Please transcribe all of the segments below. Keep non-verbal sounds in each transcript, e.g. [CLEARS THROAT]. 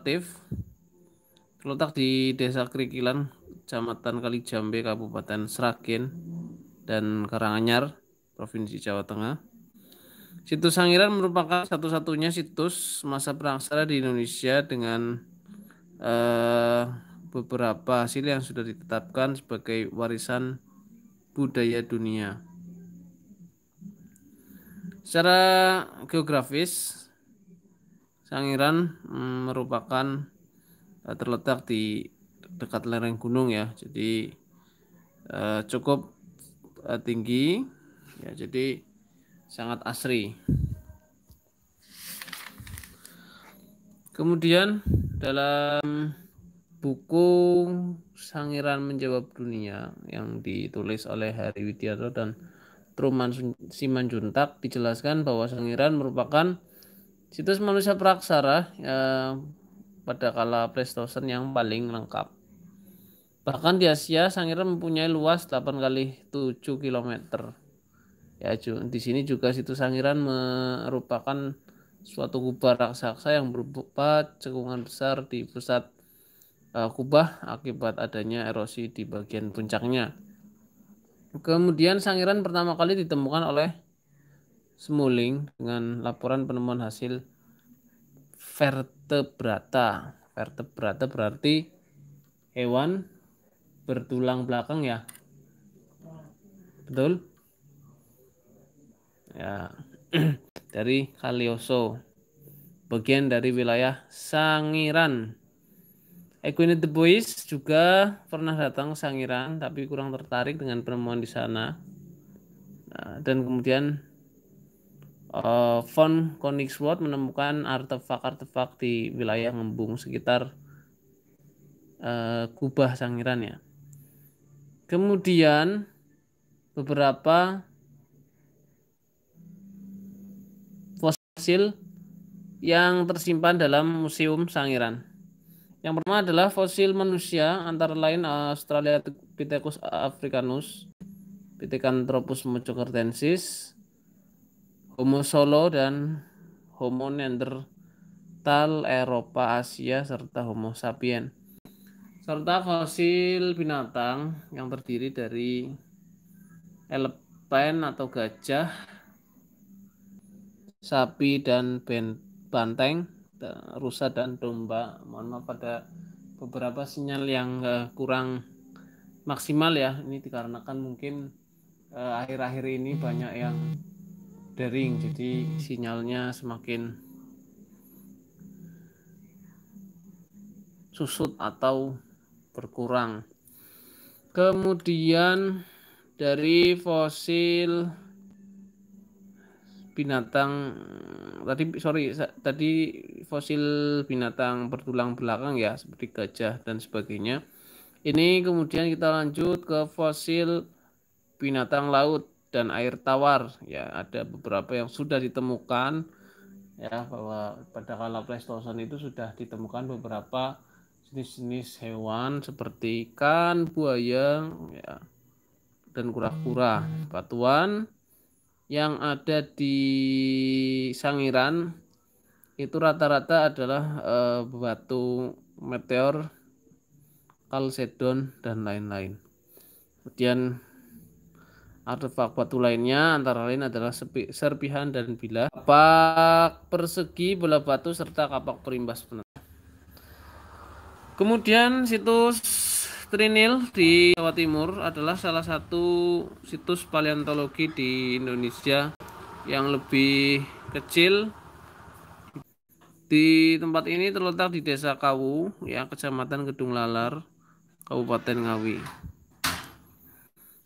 aktif terletak di Desa Krikilan, Kecamatan Kalijambe, Kabupaten Seragen dan Karanganyar, Provinsi Jawa Tengah. Situs Sangiran merupakan satu-satunya situs masa prasejarah di Indonesia dengan eh, beberapa hasil yang sudah ditetapkan sebagai warisan budaya dunia. Secara geografis, Sangiran mm, merupakan eh, terletak di dekat lereng gunung ya. Jadi eh, cukup eh, tinggi ya. Jadi sangat asri. Kemudian dalam buku Sangiran Menjawab Dunia yang ditulis oleh Hari Widianto dan Truman Simanjuntak dijelaskan bahwa Sangiran merupakan Situs manusia praksara ya, pada kala Pleistosen yang paling lengkap. Bahkan di Asia, Sangiran mempunyai luas 8 kali 7 km. Ya, di sini juga situs Sangiran merupakan suatu kubah raksasa yang berupa cekungan besar di pusat uh, kubah akibat adanya erosi di bagian puncaknya. Kemudian Sangiran pertama kali ditemukan oleh Smuling dengan laporan penemuan hasil vertebrata. Vertebrata berarti hewan bertulang belakang ya. Betul? Ya. [CLEARS THROAT] dari Kalioso. Bagian dari wilayah Sangiran. Equine the boys juga pernah datang Sangiran tapi kurang tertarik dengan penemuan di sana. Nah, dan kemudian uh, von Konigswald menemukan artefak-artefak di wilayah ngembung sekitar uh, eh, kubah sangiran ya. Kemudian beberapa fosil yang tersimpan dalam museum Sangiran. Yang pertama adalah fosil manusia antara lain eh, Australia Australopithecus africanus, Pithecanthropus mochocortensis, Homo solo dan Homo neanderthal Eropa Asia serta Homo sapien serta fosil binatang yang terdiri dari elepen atau gajah, sapi dan banteng, rusa dan domba. Mohon maaf pada beberapa sinyal yang eh, kurang maksimal ya. Ini dikarenakan mungkin eh, akhir-akhir ini banyak yang dering hmm, jadi hmm. sinyalnya semakin susut atau berkurang kemudian dari fosil binatang tadi sorry tadi fosil binatang bertulang belakang ya seperti gajah dan sebagainya ini kemudian kita lanjut ke fosil binatang laut dan air tawar ya ada beberapa yang sudah ditemukan ya bahwa pada kala Pleistosen itu sudah ditemukan beberapa jenis-jenis hewan seperti ikan, buaya ya dan kura-kura batuan yang ada di Sangiran itu rata-rata adalah eh, batu meteor, kalsedon dan lain-lain. Kemudian Artefak batu lainnya antara lain adalah serpihan dan bilah, kapak persegi, bola batu, serta kapak perimbas. Kemudian situs Trinil di Jawa Timur adalah salah satu situs paleontologi di Indonesia yang lebih kecil. Di tempat ini terletak di Desa Kawu, ya, Kecamatan Gedung Lalar, Kabupaten Ngawi.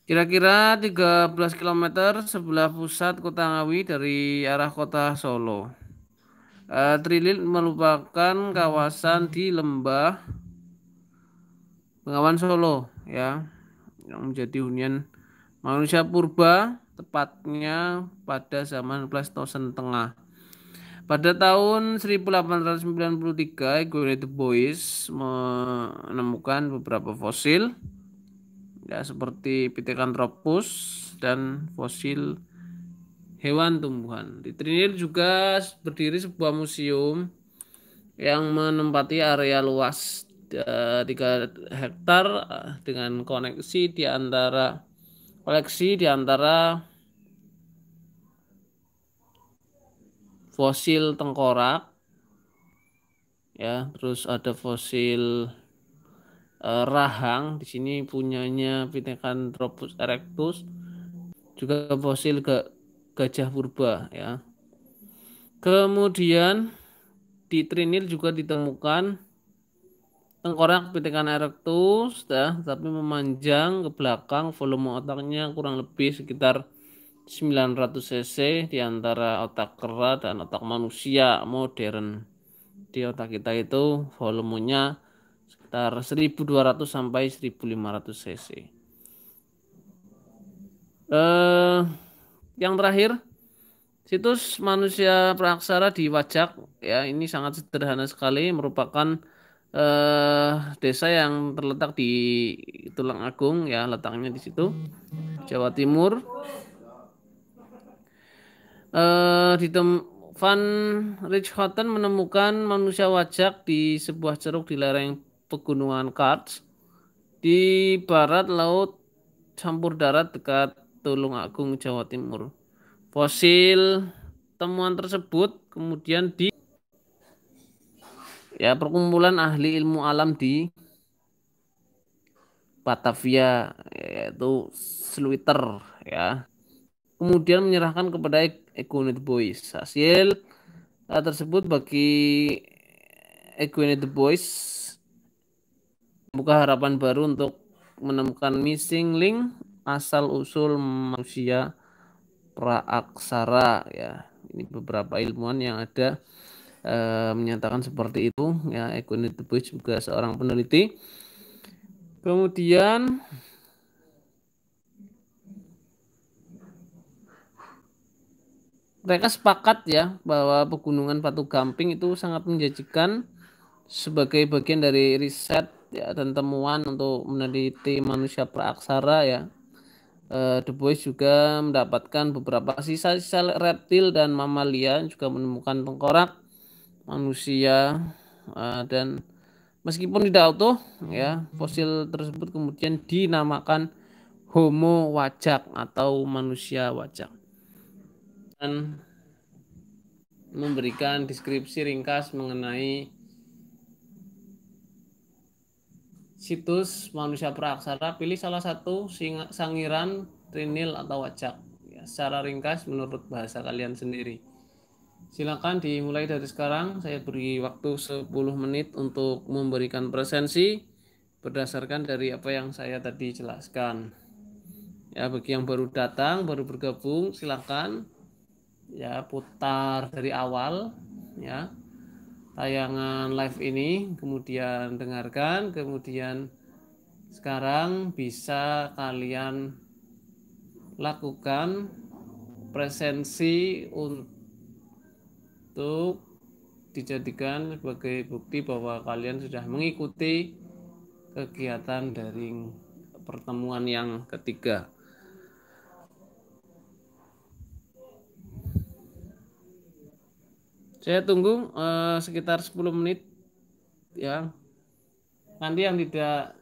Kira-kira 13 km sebelah pusat kota Ngawi dari arah kota Solo. Uh, eh, Trilil merupakan kawasan di lembah Bengawan Solo ya yang menjadi hunian manusia purba tepatnya pada zaman Pleistosen Tengah. Pada tahun 1893, Gwyneth Boys menemukan beberapa fosil ya, seperti Pithecanthropus dan fosil hewan tumbuhan. Di Trinil juga berdiri sebuah museum yang menempati area luas 3 eh, hektar eh, dengan koneksi di antara koleksi di antara fosil tengkorak ya terus ada fosil Eh, rahang di sini punyanya pitekan tropus erectus juga fosil ke gajah purba ya kemudian di Trinil juga ditemukan tengkorak pitekan erectus ya, tapi memanjang ke belakang volume otaknya kurang lebih sekitar 900 cc di antara otak kera dan otak manusia modern. Di otak kita itu volumenya sekitar 1200 sampai 1500 cc. Eh, yang terakhir, situs manusia praksara di Wajak ya ini sangat sederhana sekali merupakan eh, desa yang terletak di Tulang Agung ya letaknya di situ Jawa Timur. Eh, di tem Van Richthofen menemukan manusia wajak di sebuah ceruk di lereng pegunungan Karts di barat laut campur darat dekat Tulung Agung, Jawa Timur. Fosil temuan tersebut kemudian di ya perkumpulan ahli ilmu alam di Batavia yaitu Sluiter ya. Kemudian menyerahkan kepada e-, Equinet Boys. Hasil tersebut bagi e-, Equinet Boys membuka harapan baru untuk menemukan missing link asal usul manusia praaksara ya ini beberapa ilmuwan yang ada e, menyatakan seperti itu ya Egon Debus juga seorang peneliti kemudian mereka sepakat ya bahwa pegunungan Batu Gamping itu sangat menjanjikan sebagai bagian dari riset ya dan temuan untuk meneliti manusia praaksara ya uh, The Boys juga mendapatkan beberapa sisa-sisa reptil dan mamalia juga menemukan tengkorak manusia uh, dan meskipun tidak utuh ya fosil tersebut kemudian dinamakan Homo wajak atau manusia wajak dan memberikan deskripsi ringkas mengenai situs manusia praaksara pilih salah satu singa sangiran trinil atau wajak ya, secara ringkas menurut bahasa kalian sendiri silakan dimulai dari sekarang saya beri waktu 10 menit untuk memberikan presensi berdasarkan dari apa yang saya tadi jelaskan ya bagi yang baru datang baru bergabung silakan ya putar dari awal ya tayangan live ini, kemudian dengarkan, kemudian sekarang bisa kalian lakukan presensi untuk dijadikan sebagai bukti bahwa kalian sudah mengikuti kegiatan daring pertemuan yang ketiga. Saya tunggu uh, sekitar 10 menit ya. Nanti yang tidak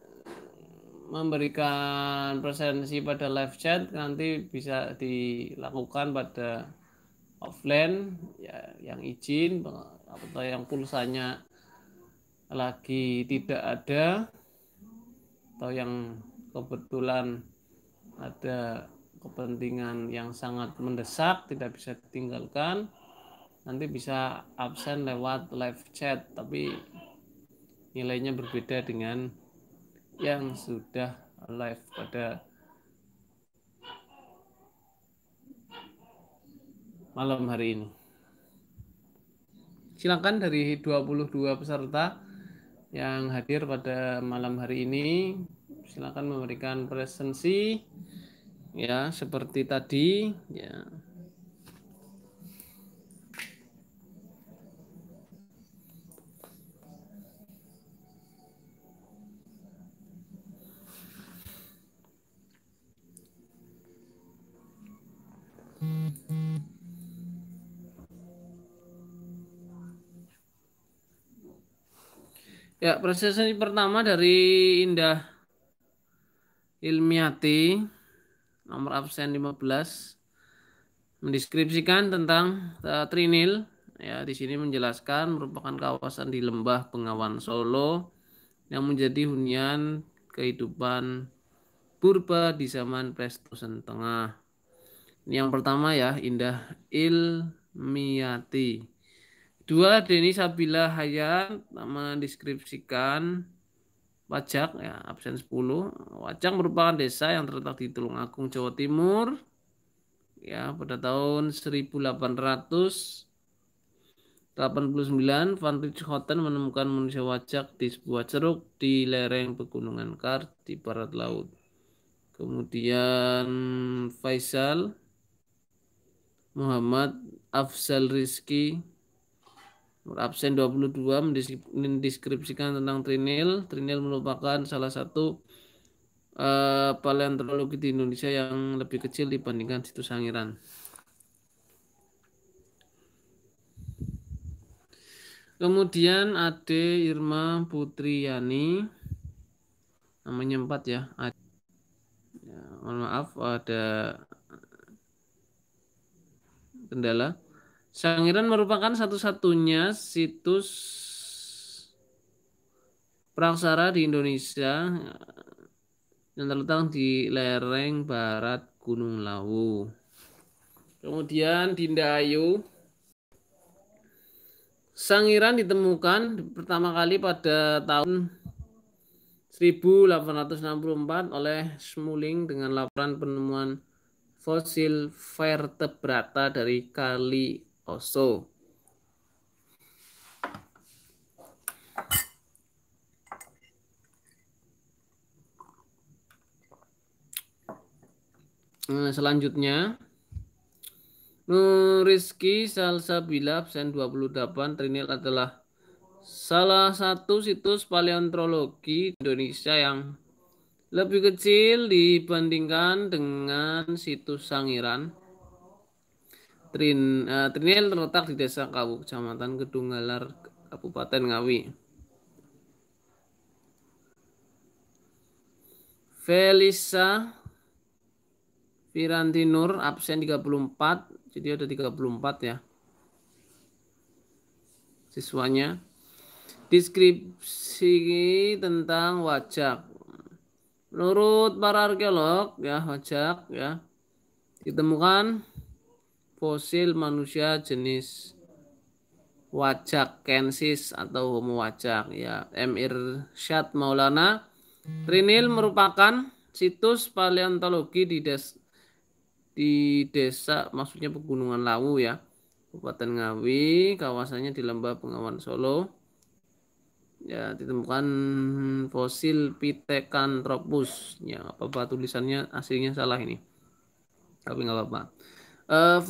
memberikan presensi pada live chat nanti bisa dilakukan pada offline ya yang izin atau yang pulsanya lagi tidak ada atau yang kebetulan ada kepentingan yang sangat mendesak tidak bisa ditinggalkan nanti bisa absen lewat live chat tapi nilainya berbeda dengan yang sudah live pada malam hari ini. Silakan dari 22 peserta yang hadir pada malam hari ini silakan memberikan presensi ya seperti tadi ya. Ya, presentasi pertama dari Indah Ilmiati, nomor absen 15, mendeskripsikan tentang eh, Trinil. Ya, di sini menjelaskan merupakan kawasan di lembah Bengawan Solo yang menjadi hunian kehidupan purba di zaman Pleistosen Tengah. Ini yang pertama ya, Indah Ilmiati. Dua Deni Sabila Hayat nama deskripsikan Wajak ya absen 10. Wajak merupakan desa yang terletak di Tulungagung, Jawa Timur. Ya, pada tahun 1889 Van Richthofen menemukan manusia wajak di sebuah ceruk di lereng pegunungan Kar di barat laut. Kemudian Faisal Muhammad Afzal, Rizki absen 22 mendeskripsikan tentang trinil. Trinil merupakan salah satu uh, paleontologi di Indonesia yang lebih kecil dibandingkan situs Sangiran. Kemudian Ade Irma Putriani namanya empat ya. Ade. ya mohon maaf ada kendala. Sangiran merupakan satu-satunya situs praksara di Indonesia yang terletak di lereng barat Gunung Lawu. Kemudian Dinda Ayu. Sangiran ditemukan pertama kali pada tahun 1864 oleh Smuling dengan laporan penemuan fosil vertebrata dari kali also. Nah, selanjutnya, Nuriski Salsabila absen 28 Trinil adalah salah satu situs paleontologi Indonesia yang lebih kecil dibandingkan dengan situs Sangiran Trin, uh, Trinil terletak di Desa Kawu, Kecamatan Kedunggalar, Kabupaten Ngawi. Felisa Piranti Nur absen 34, jadi ada 34 ya. Siswanya. Deskripsi tentang wajak. Menurut para arkeolog ya wajak ya ditemukan fosil manusia jenis wajak Kensis atau homo wajak ya M Irsyad Maulana Trinil merupakan situs paleontologi di des di desa maksudnya pegunungan Lawu ya Kabupaten Ngawi kawasannya di lembah Bengawan Solo ya ditemukan fosil Pithecanthropus ya apa, apa tulisannya aslinya salah ini tapi nggak apa-apa uh,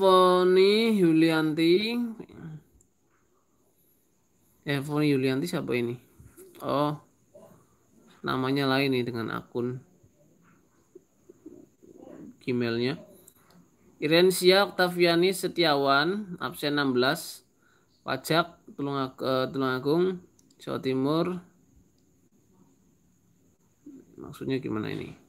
Yulianti eh Foni Yulianti siapa ini oh namanya lain nih dengan akun Gmailnya Irensia Oktaviani Setiawan absen 16 pajak Tulung, eh, Tulung Tulungagung Jawa Timur maksudnya gimana ini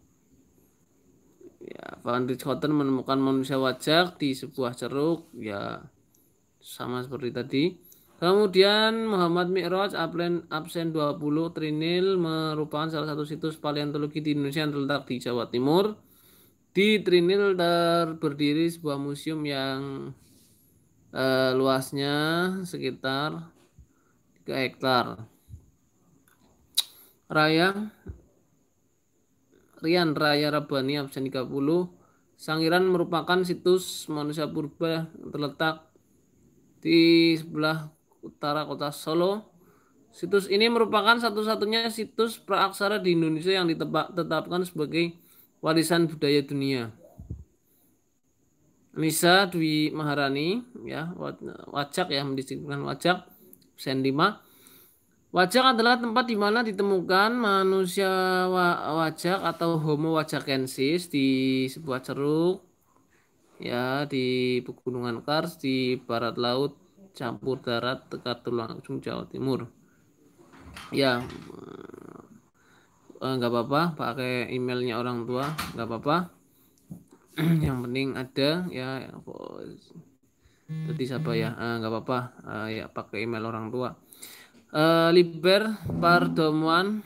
ya Van Richthofen menemukan manusia wajak di sebuah ceruk ya sama seperti tadi kemudian Muhammad Mi'raj absen, absen 20 Trinil merupakan salah satu situs paleontologi di Indonesia yang terletak di Jawa Timur di Trinil ter berdiri sebuah museum yang eh, luasnya sekitar 3 hektar Raya Rian Raya Rabani absen 30. Sangiran merupakan situs manusia purba yang terletak di sebelah utara kota Solo. Situs ini merupakan satu-satunya situs praaksara di Indonesia yang ditetapkan sebagai warisan budaya dunia. Nisa Dwi Maharani ya wajak ya mendisiplinkan wajak sen 5 Wajak adalah tempat di mana ditemukan manusia wajak atau Homo wajakensis di sebuah ceruk ya di pegunungan Kars di barat laut campur darat dekat Tulungagung Jawa Timur. Ya eh, nggak eh, apa-apa pakai emailnya orang tua nggak apa-apa. [CLEARS THROAT] Yang penting ada ya tadi siapa ya eh, nggak eh, apa-apa eh, ya pakai email orang tua. Eh, liber pardomuan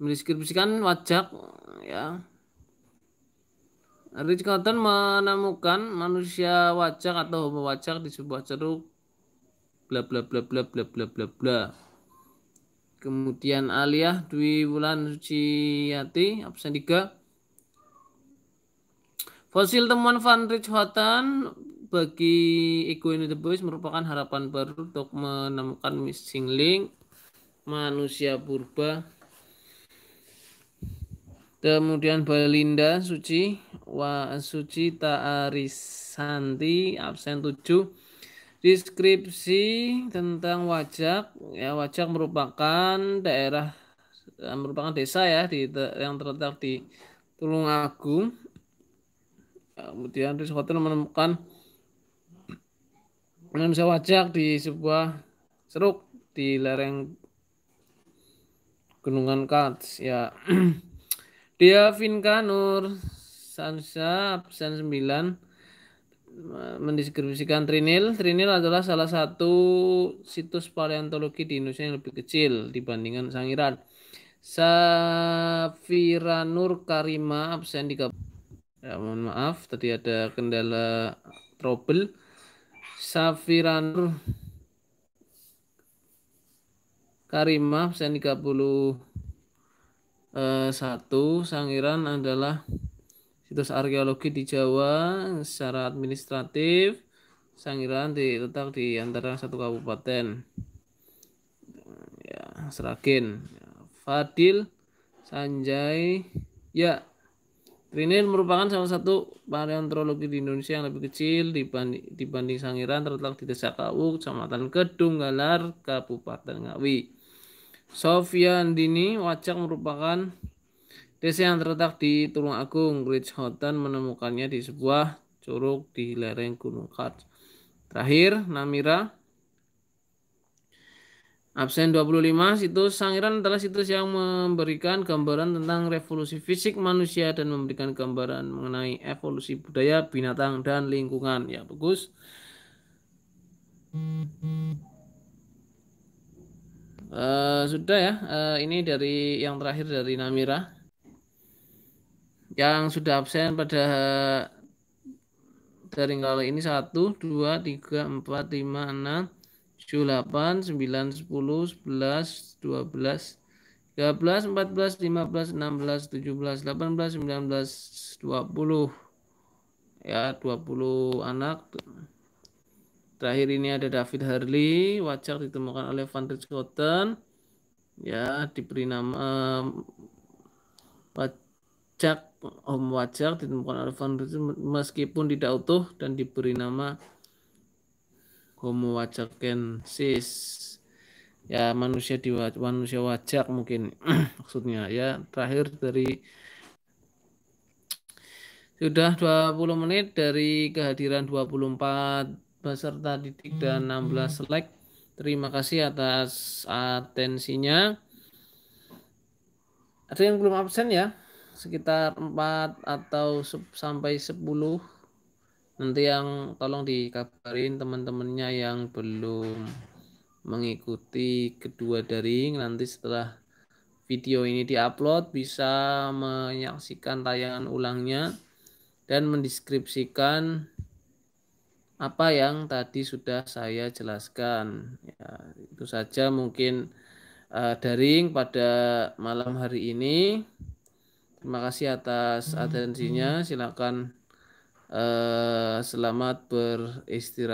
mendeskripsikan wajah ya Rich Cotton menemukan manusia wajah atau homo wajah di sebuah ceruk bla bla bla bla bla bla bla bla kemudian Aliyah Dwi Wulan Suciati absen 3 Fosil temuan Van Rich Cotton bagi Equino The Boys merupakan harapan baru untuk menemukan missing link manusia purba. Kemudian Belinda Suci, Wa Suci Taarisanti absen 7 deskripsi tentang Wajak ya Wajak merupakan daerah eh, merupakan desa ya di yang terletak di Tulungagung kemudian Rizkotil menemukan manusia wajak di sebuah seruk di lereng Gunungan Kars ya [CLEARS THROAT] dia Vinka Nur Sansa absen 9 mendeskripsikan Trinil. Trinil adalah salah satu situs paleontologi di Indonesia yang lebih kecil dibandingkan Sangiran. Safira Nur Karima absen 3. Ya, mohon maaf tadi ada kendala trouble. Safiran Karimah sen 31 eh, Sangiran adalah situs arkeologi di Jawa secara administratif Sangiran terletak di antara satu kabupaten ya Seragen ya, Fadil Sanjay ya Trinil merupakan salah satu paleontologi di Indonesia yang lebih kecil dibanding, dibanding Sangiran terletak di Desa Kau, Kecamatan Kedunggalar, Kabupaten Ngawi. Dini Wajak merupakan desa yang terletak di Tulung Agung. Ridge Houghton menemukannya di sebuah curug di lereng Gunung Kars. Terakhir, Namira Absen 25, situs Sangiran adalah situs yang memberikan gambaran tentang revolusi fisik manusia dan memberikan gambaran mengenai evolusi budaya, binatang, dan lingkungan. Ya, bagus. Uh, sudah ya, uh, ini dari yang terakhir dari Namira. Yang sudah absen pada dari kali ini 1, 2, 3, 4, 5, 6, 7, 8, 9, 10, 11, 12, 13, 14, 15, 16, 17, 18, 19, 20. Ya, 20 anak. Terakhir ini ada David Harley, Wajar ditemukan oleh Van Rich Cotton. Ya, diberi nama Wajar Om Wajar ditemukan oleh Van Rich meskipun tidak utuh dan diberi nama homo wajaken sis. Ya manusia di manusia wajak mungkin [CLEARS THROAT] maksudnya ya. Terakhir dari sudah 20 menit dari kehadiran 24 peserta didik dan 16 selek. Terima kasih atas atensinya. Ada yang belum absen ya? Sekitar 4 atau sampai 10 nanti yang tolong dikabarin teman-temannya yang belum mengikuti kedua daring nanti setelah video ini diupload bisa menyaksikan tayangan ulangnya dan mendeskripsikan apa yang tadi sudah saya jelaskan ya, itu saja mungkin uh, daring pada malam hari ini terima kasih atas hmm. atensinya silakan Eh, selamat beristirahat.